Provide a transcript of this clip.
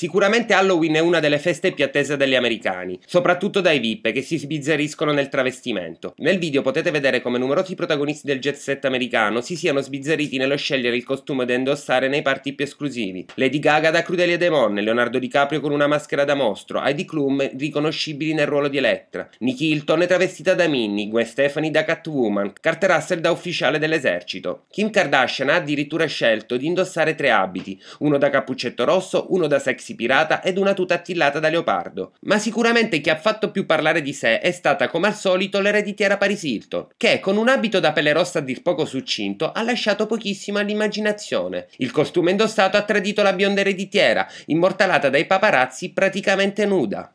Sicuramente Halloween è una delle feste più attese dagli americani, soprattutto dai VIP che si sbizzeriscono nel travestimento. Nel video potete vedere come numerosi protagonisti del jet set americano si siano sbizzarriti nello scegliere il costume da indossare nei parti più esclusivi. Lady Gaga da Crudelia Demon, Leonardo DiCaprio con una maschera da mostro, Heidi Klum riconoscibili nel ruolo di Elettra, Nick Hilton è travestita da Minnie, Gwen Stefani da Catwoman, Carter Russell da ufficiale dell'esercito. Kim Kardashian ha addirittura scelto di indossare tre abiti, uno da cappuccetto rosso, uno da sexy maxi pirata ed una tuta attillata da leopardo. Ma sicuramente chi ha fatto più parlare di sé è stata come al solito l'ereditiera Paris Hilton, che con un abito da pelle rossa a dir poco succinto ha lasciato pochissimo all'immaginazione. Il costume indossato ha tradito la bionda ereditiera, immortalata dai paparazzi praticamente nuda.